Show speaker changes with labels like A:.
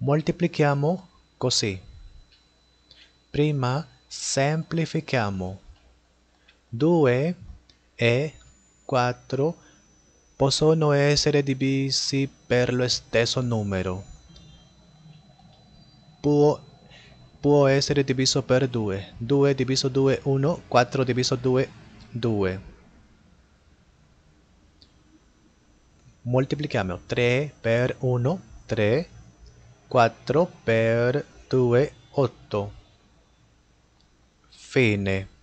A: Moltiplichiamo così. Prima semplifichiamo. 2 e 4 possono essere divisi per lo stesso numero. Può, può essere diviso per 2. 2 diviso 2 1, 4 diviso 2 2. Moltiplichiamo 3 per 1 3 4 per 2 8 fine